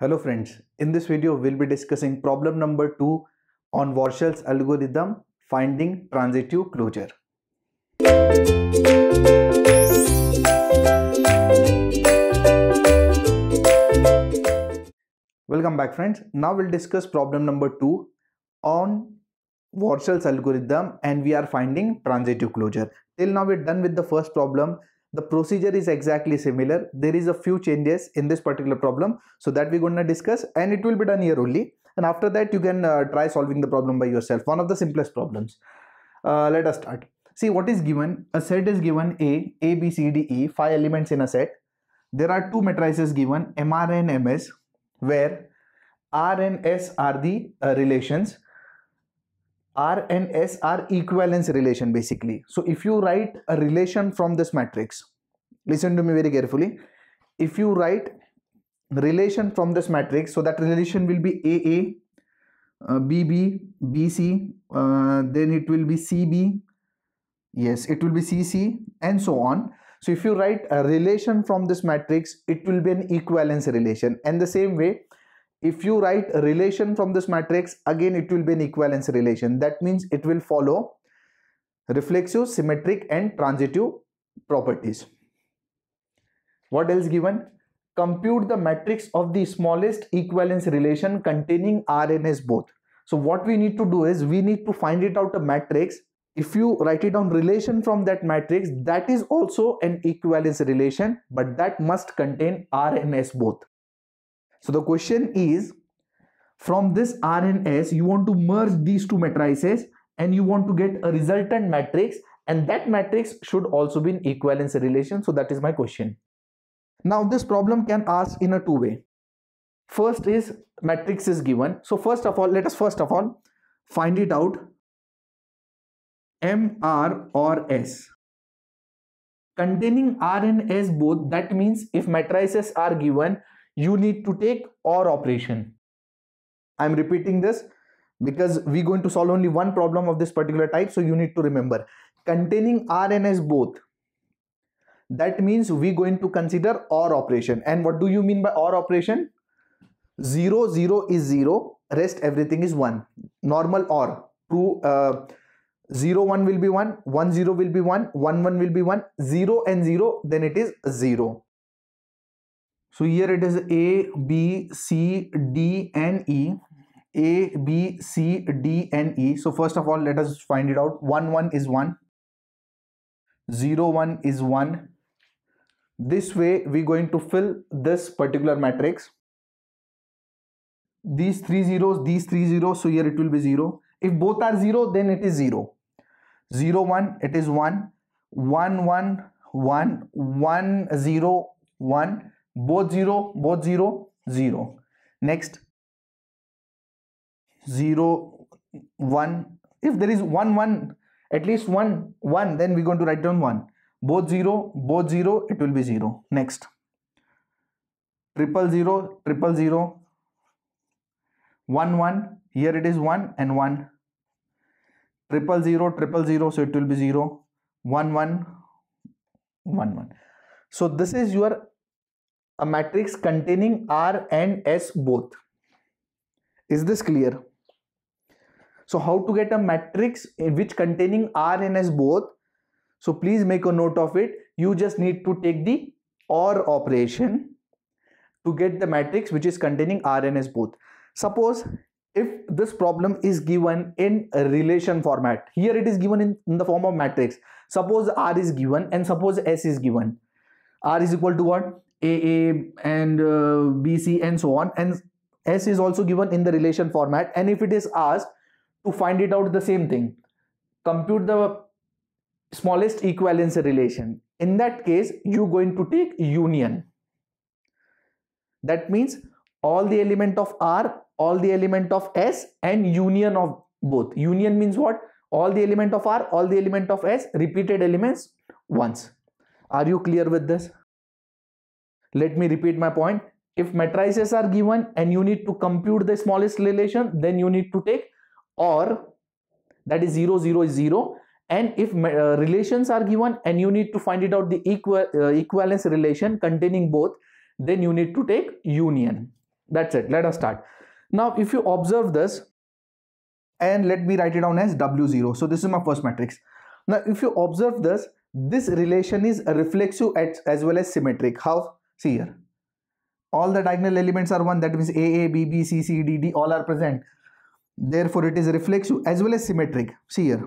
Hello friends, in this video we'll be discussing problem number 2 on Warshall's algorithm finding transitive closure. Welcome back friends. Now we'll discuss problem number 2 on Warshall's algorithm and we are finding transitive closure. Till now we're done with the first problem the procedure is exactly similar there is a few changes in this particular problem so that we're going to discuss and it will be done here only and after that you can uh, try solving the problem by yourself one of the simplest problems uh, let us start see what is given a set is given a a b c d e five elements in a set there are two matrices given mr and ms where r and s are the uh, relations R and S are equivalence relation basically. So if you write a relation from this matrix, listen to me very carefully. If you write relation from this matrix, so that relation will be AA, uh, BB, BC, uh, then it will be CB, yes, it will be CC and so on. So if you write a relation from this matrix, it will be an equivalence relation. And the same way, if you write a relation from this matrix again it will be an equivalence relation that means it will follow reflexive symmetric and transitive properties what else given compute the matrix of the smallest equivalence relation containing rns both so what we need to do is we need to find it out a matrix if you write it down relation from that matrix that is also an equivalence relation but that must contain rns both so the question is, from this R and S, you want to merge these two matrices and you want to get a resultant matrix and that matrix should also be in equivalence relation. So that is my question. Now this problem can ask in a two way. First is matrix is given. So first of all, let us first of all find it out M, R or S. Containing R and S both that means if matrices are given you need to take or operation. I'm repeating this because we're going to solve only one problem of this particular type. So you need to remember containing R and S both. That means we're going to consider OR operation. And what do you mean by OR operation? 0, 0 is 0. Rest everything is 1. Normal OR. True, uh, 0, 1 will be 1. 1, 0 will be 1. 1, 1 will be 1. 0 and 0 then it is 0. So here it is A, B, C, D, and E. A, B, C, D, and E. So first of all, let us find it out. 1, 1 is 1. 0, 1 is 1. This way, we're going to fill this particular matrix. These three zeros, these three zeros. So here it will be 0. If both are 0, then it is 0. 0, 1, it is 1. 1, 1, 1. 1, 0, 1 both 0 both 0 0 next 0 1 if there is 1 1 at least 1 1 then we're going to write down 1 both 0 both 0 it will be 0 next triple 0 triple 0 1 1 here it is 1 and 1 triple 0 triple 0 so it will be 0 1 1 1 1 so this is your a matrix containing R and S both. Is this clear? So how to get a matrix which containing R and S both? So please make a note of it. You just need to take the OR operation to get the matrix which is containing R and S both. Suppose if this problem is given in relation format. Here it is given in, in the form of matrix. Suppose R is given and suppose S is given. R is equal to what? AA and uh, BC and so on and S is also given in the relation format and if it is asked to find it out the same thing compute the smallest equivalence relation in that case you're going to take union that means all the element of R all the element of S and union of both union means what all the element of R all the element of S repeated elements once are you clear with this let me repeat my point. If matrices are given and you need to compute the smallest relation, then you need to take or that is 0, 0 is 0. And if uh, relations are given and you need to find it out the equal, uh, equivalence relation containing both, then you need to take union. That's it. Let us start. Now, if you observe this, and let me write it down as W0. So this is my first matrix. Now, if you observe this, this relation is reflexive as, as well as symmetric. How? see here all the diagonal elements are one that means a a b b c c d d all are present therefore it is reflexive as well as symmetric see here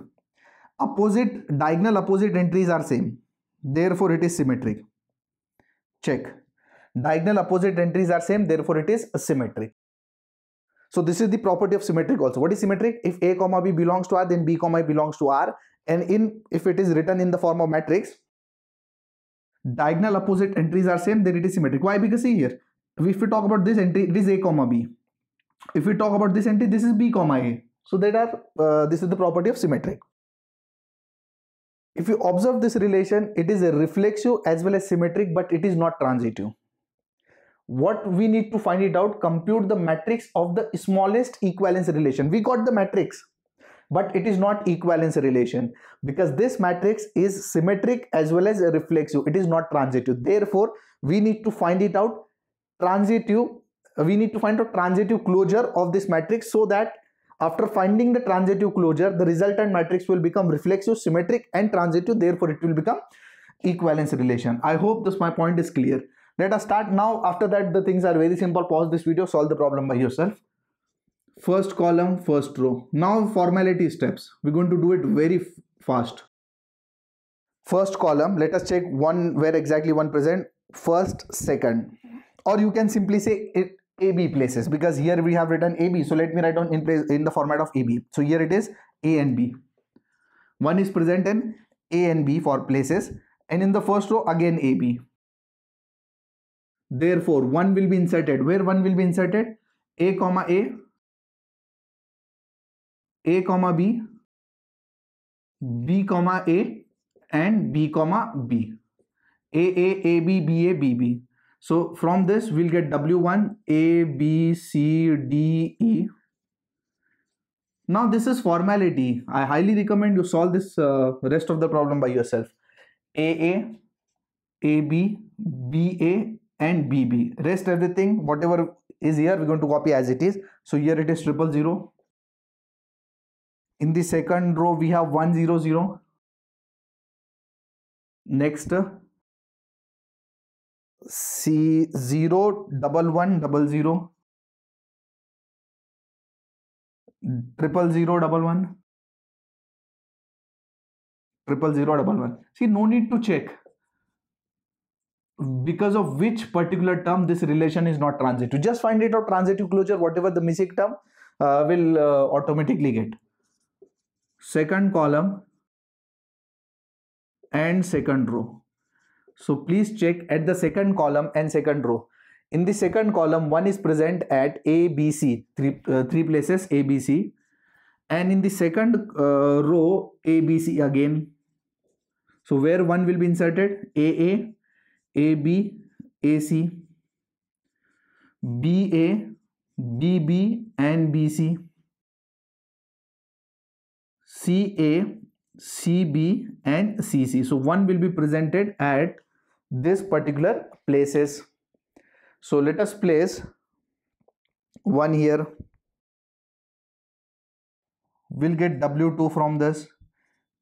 opposite diagonal opposite entries are same therefore it is symmetric check diagonal opposite entries are same therefore it is symmetric so this is the property of symmetric also what is symmetric if a comma b belongs to r then b comma belongs to r and in if it is written in the form of matrix diagonal opposite entries are same then it is symmetric why because see here if we talk about this entry it is a comma b if we talk about this entry this is b comma a so that are uh, this is the property of symmetric if you observe this relation it is a reflexive as well as symmetric but it is not transitive what we need to find it out compute the matrix of the smallest equivalence relation we got the matrix but it is not equivalence relation because this matrix is symmetric as well as reflexive it is not transitive therefore we need to find it out transitive uh, we need to find out transitive closure of this matrix so that after finding the transitive closure the resultant matrix will become reflexive symmetric and transitive therefore it will become equivalence relation i hope this my point is clear let us start now after that the things are very simple pause this video solve the problem by yourself first column first row now formality steps we're going to do it very fast first column let us check one where exactly one present first second or you can simply say it AB places because here we have written AB so let me write down in place in the format of AB so here it is A and B one is present in A and B for places and in the first row again AB therefore one will be inserted where one will be inserted A comma A a comma b b comma a and b comma b a a a b b a b b so from this we'll get w1 a b c d e now this is formality i highly recommend you solve this uh, rest of the problem by yourself a a a b b a and b b rest everything whatever is here we're going to copy as it is so here it is triple zero in the second row we have 100 next c 1 see no need to check because of which particular term this relation is not transitive just find it out transitive closure whatever the missing term uh, will uh, automatically get second column and second row. So please check at the second column and second row. In the second column, 1 is present at A, B, C, three, uh, three places A, B, C. And in the second uh, row, A, B, C again. So where 1 will be inserted? A, A, A, B, A, C, B, A, B, B and B, C. CA, CB and CC. So one will be presented at this particular places. So let us place one here. We'll get W2 from this.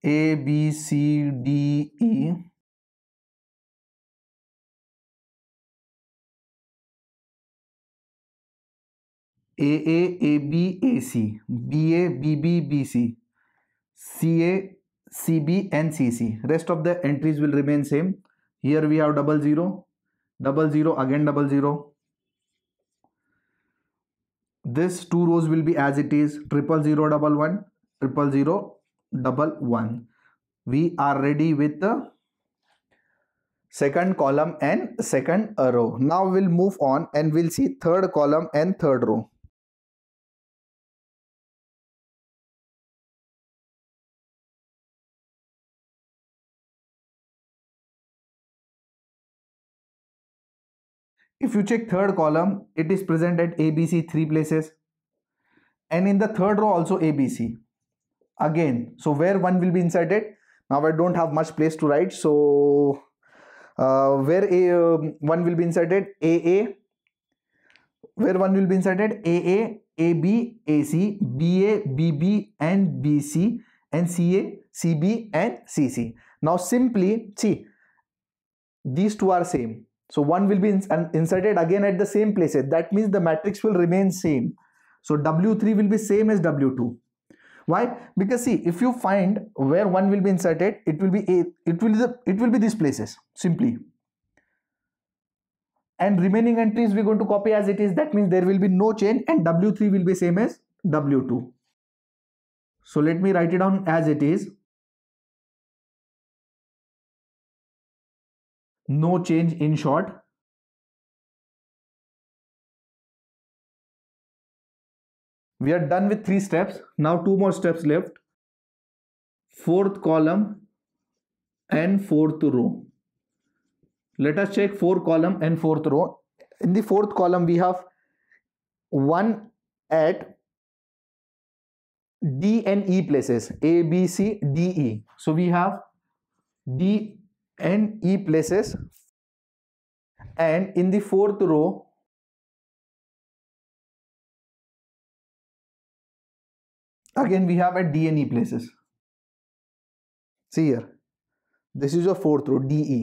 A, B, C, D, E. CA, CB and CC. Rest of the entries will remain same. Here we have double zero, double zero, again double zero. This two rows will be as it is triple zero double one, triple zero double one. We are ready with the second column and second row. Now we'll move on and we'll see third column and third row. If you check third column, it is present at ABC three places. And in the third row also ABC. Again, so where one will be inserted? Now I don't have much place to write. So uh, where a, uh, one will be inserted AA. Where one will be inserted AA, AB, AC, BA, BB and BC and CA, CB and CC. Now simply see these two are same so one will be ins inserted again at the same places. Eh, that means the matrix will remain same. So W3 will be same as W2. Why? Because see, if you find where one will be inserted, it will be a, it will the, it will be these places simply. And remaining entries we're going to copy as it is. That means there will be no change, and W3 will be same as W2. So let me write it down as it is. no change in short we are done with three steps now two more steps left fourth column and fourth row let us check four column and fourth row in the fourth column we have one at d and e places a b c d e so we have d and E places and in the fourth row again we have a D and E places see here this is your fourth row DE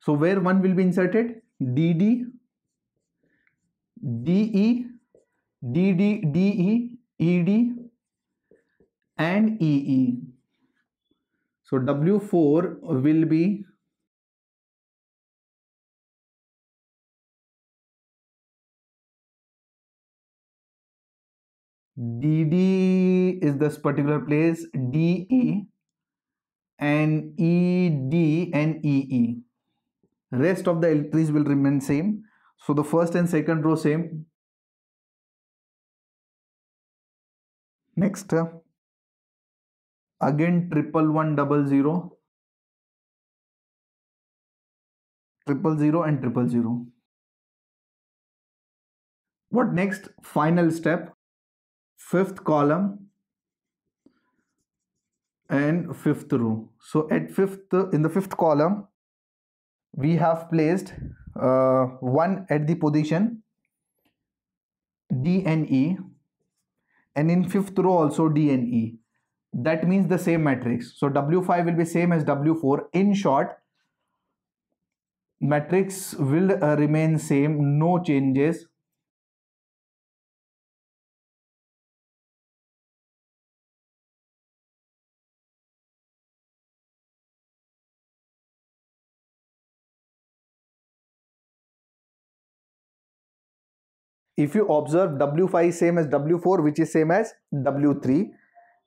so where one will be inserted DD DE DD DE ED and EE so W4 will be DD is this particular place DE and ED and EE. Rest of the l will remain same. So the first and second row same. Next again triple one double zero triple zero and triple zero what next final step fifth column and fifth row so at fifth in the fifth column we have placed uh, one at the position d and e and in fifth row also d and e that means the same matrix. So W5 will be same as W4. In short, matrix will uh, remain same, no changes. If you observe W5 same as W4 which is same as W3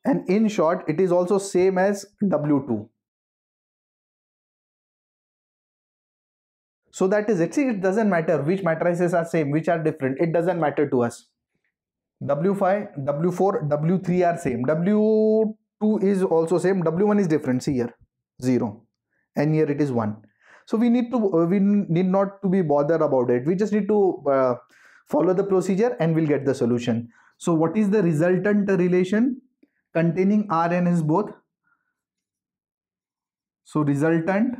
and in short it is also same as W2. So that is it. See, it doesn't matter which matrices are same, which are different. It doesn't matter to us. W5, W4, W3 are same. W2 is also same. W1 is different. See here, 0. And here it is 1. So we need to, uh, we need not to be bothered about it. We just need to uh, follow the procedure and we'll get the solution. So what is the resultant relation? containing RN is both. So resultant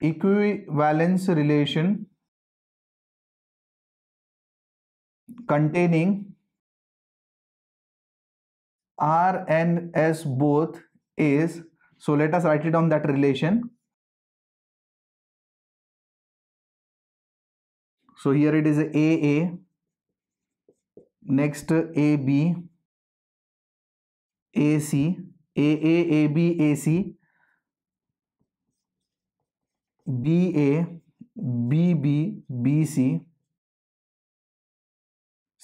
equivalence relation containing S both is so let us write it on that relation. So here it is AA next A B A C A A A B A C B A B B B C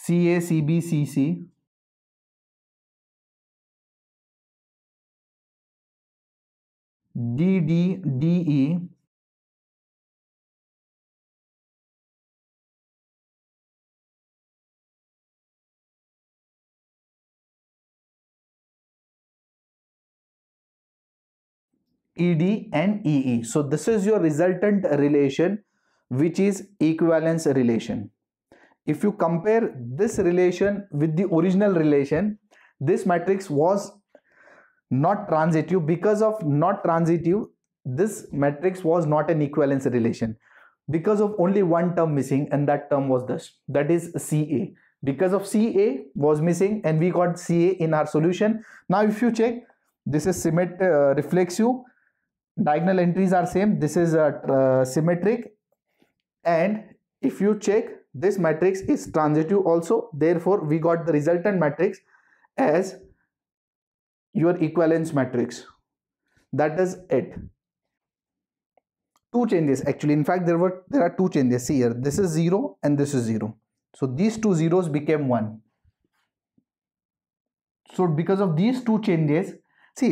C A C B C C D D D E ED and EE. So this is your resultant relation which is equivalence relation. If you compare this relation with the original relation, this matrix was not transitive because of not transitive this matrix was not an equivalence relation because of only one term missing and that term was this that is ca because of ca was missing and we got ca in our solution now if you check this is symmetric, uh, reflexive diagonal entries are same this is a uh, uh, symmetric and if you check this matrix is transitive also therefore we got the resultant matrix as your equivalence matrix that is it two changes actually in fact there were there are two changes here this is 0 and this is 0 so these two zeros became one so because of these two changes see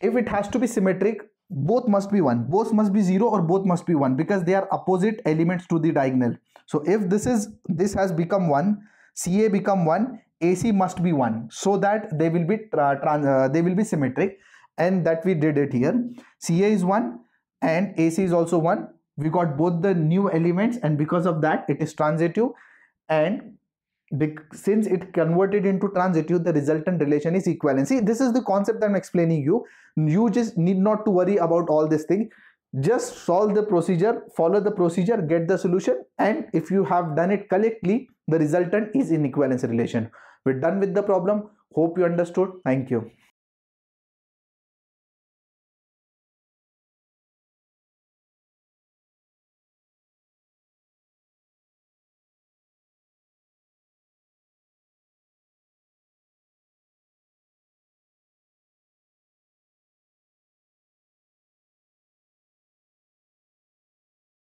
if it has to be symmetric both must be 1 both must be 0 or both must be 1 because they are opposite elements to the diagonal so if this is this has become 1 ca become 1 ac must be 1 so that they will be uh, they will be symmetric and that we did it here ca is 1 and ac is also 1 we got both the new elements and because of that it is transitive and since it converted into transitive the resultant relation is equivalent see this is the concept i'm explaining you you just need not to worry about all this thing just solve the procedure follow the procedure get the solution and if you have done it correctly the resultant is in equivalence relation we're done with the problem hope you understood thank you